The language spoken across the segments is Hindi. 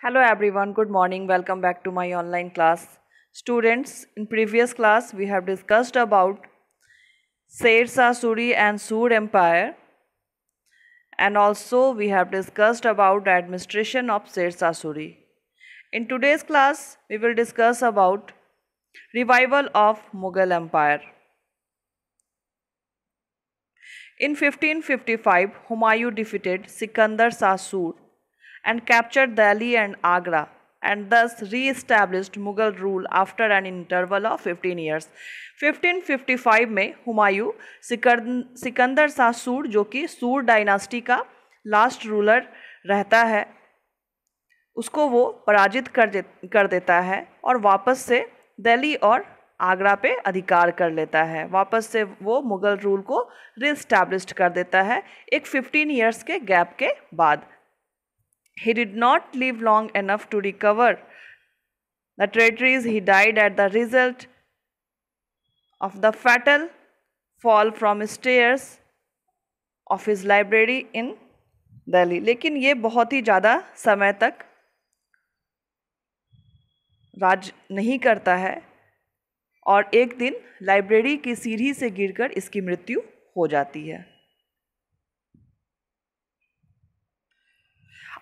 Hello everyone, good morning. Welcome back to my online class. Students, in previous class we have discussed about Suri and Sur Empire and also we have discussed about the administration of Suri. In today's class we will discuss about revival of Mughal Empire. In 1555, Humayun defeated Sikandar Sasur and captured Delhi and Agra and thus re-established Mughal rule after an interval of 15 years 1555 में हुमायूं सिकंदर शाह सूर जो कि सूर डायनास्टी का लास्ट रूलर रहता है उसको वो पराजित कर दे कर देता है और वापस से दिल्ली और आगरा पे अधिकार कर लेता है वापस से वो मुग़ल रूल को रिस्टैब्लिश कर देता है एक 15 इयर्स के गैप के बाद He did not live long enough to recover the territories. He died at the result of the fatal fall from stairs of his library in delhi lekin ye bahut hi zyada samay tak raj nahi karta hai और एक दिन लाइब्रेरी की सीढ़ी से गिरकर इसकी मृत्यु हो जाती है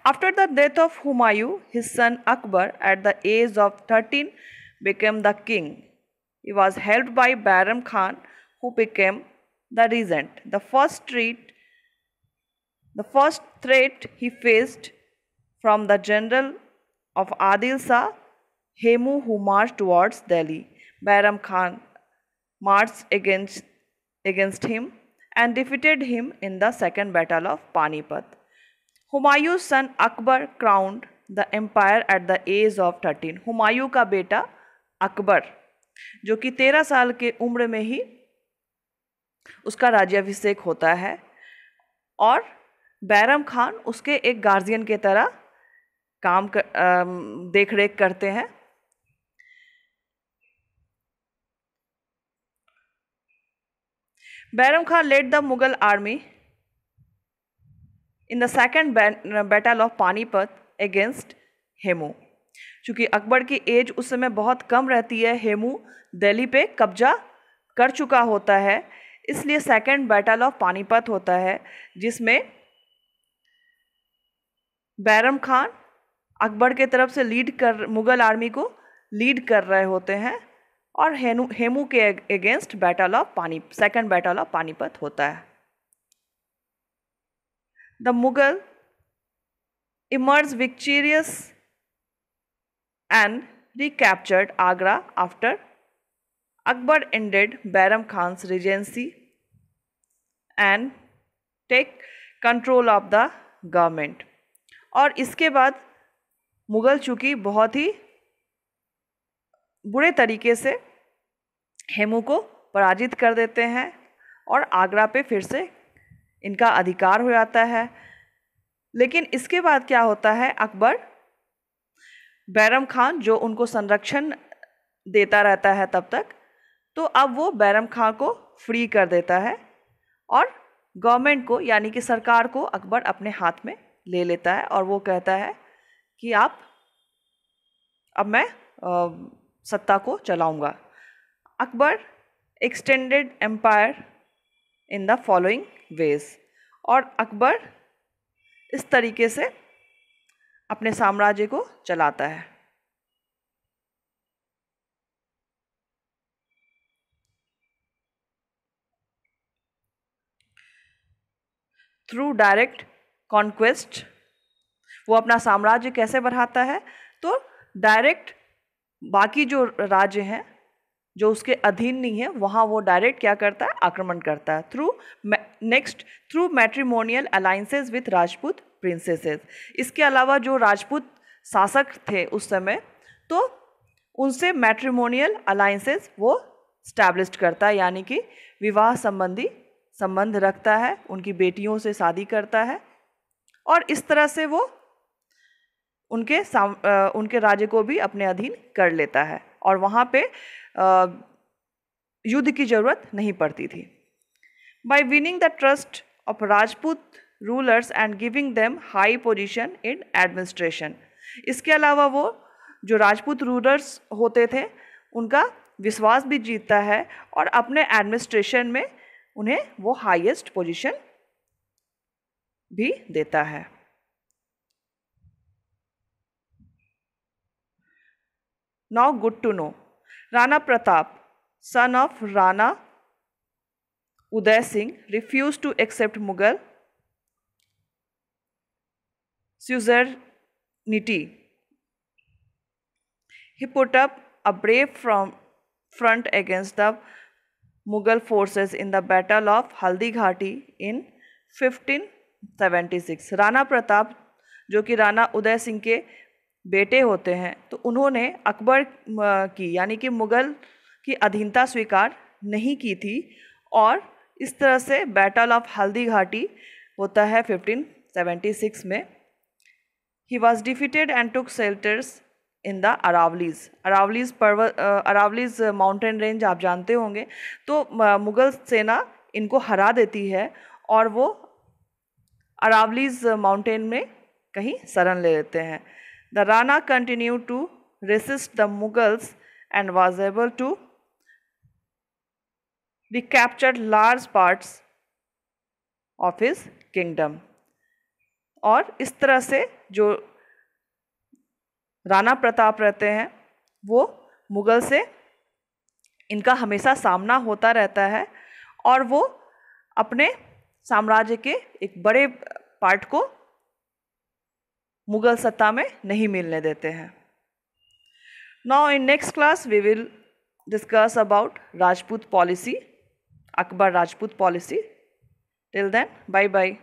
After the death of Humayu, his son Akbar, at the age of 13, became the king. He was helped by Bairam Khan, who became the regent. The first threat, the first threat he faced from the general of Adil Shah, Hemu, who marched towards Delhi. Bairam Khan marched against, against him and defeated him in the second battle of Panipat. Humayun son Akbar crowned the empire at the age of thirteen Humayun का बेटा अकबर जो कि तेरह साल के उम्र में ही उसका राज्याभिषेक होता है और बैरम खान उसके एक गार्जियन के तरह काम कर, देख रेख करते हैं Bairam Khan led the Mughal army in the second battle of Panipat against Hemu चूँकि अकबर की एज उस समय बहुत कम रहती है हेमू दिल्ली पे कब्जा कर चुका होता है इसलिए सेकेंड बैटल ऑफ पानीपत होता है जिसमें बैरम खान अकबर के तरफ से लीड कर मुग़ल आर्मी को लीड कर रहे होते हैं और हेनू हेमू के अगेंस्ट बैटल ऑफ पानी सेकेंड बैटल ऑफ पानीपत होता है the Mughal emerged victorious and recaptured Agra after Akbar ended Bairam Khan's regency and take control of the government. और इसके बाद मुग़ल चूँकि बहुत ही बुरे तरीके से हेमू को पराजित कर देते हैं और आगरा पे फिर से इनका अधिकार हो जाता है लेकिन इसके बाद क्या होता है अकबर बैरम खान जो उनको संरक्षण देता रहता है तब तक तो अब वो बैरम खान को फ्री कर देता है और गवर्नमेंट को यानी कि सरकार को अकबर अपने हाथ में ले लेता है और वो कहता है कि आप अब मैं आ, सत्ता को चलाऊंगा Akbar extended empire in the following ways और अकबर इस तरीके से अपने साम्राज्य को चलाता है थ्रू डायरेक्ट कॉन्क्वेस्ट वो अपना साम्राज्य कैसे बढ़ाता है तो डायरेक्ट बाकी जो राज्य हैं जो उसके अधीन नहीं है वहाँ वो डायरेक्ट क्या करता है आक्रमण करता है through next through matrimonial alliances with Rajput princesses इसके अलावा जो राजपूत शासक थे उस समय तो उनसे मैट्रीमोनियल अलाइंसेज वो स्टैब्लिश करता है यानी कि विवाह संबंधी संबंध रखता है उनकी बेटियों से शादी करता है और इस तरह से वो उनके साम उनके राज्य को भी अपने अधीन कर लेता है और वहाँ पे युद्ध की ज़रूरत नहीं पड़ती थी by winning the trust of Rajput rulers and giving them high position in administration इसके अलावा वो जो राजपूत रूलर्स होते थे उनका विश्वास भी जीतता है और अपने एडमिनिस्ट्रेशन में उन्हें वो हाईएस्ट पोजीशन भी देता है Now good to know. Rana Pratap, son of Rana Uday Singh, refused to accept Mughal suzerainty. He put up a brave from front against the Mughal forces in the Battle of Haldighati in 1576. Rana Pratap जो कि राणा उदय सिंह के बेटे होते हैं तो उन्होंने अकबर की यानी कि मुग़ल की अधीनता स्वीकार नहीं की थी और इस तरह से बैटल ऑफ हल्दी घाटी होता है 1576 में ही was defeated and took shelters in the Aravallis Aravallis पर्वत अरावलीज माउंटेन रेंज आप जानते होंगे तो मुग़ल सेना इनको हरा देती है और वो अरावलीज माउंटेन में कहीं शरण ले लेते हैं The Rana continued to resist the Mughals and was able to captured large parts of his kingdom. और इस तरह से जो राणा प्रताप रहते हैं वो मुग़ल से इनका हमेशा सामना होता रहता है और वो अपने साम्राज्य के एक बड़े पार्ट को मुग़ल सत्ता में नहीं मिलने देते हैं now in next class we will discuss about Rajput policy Akbar Rajput policy till then bye bye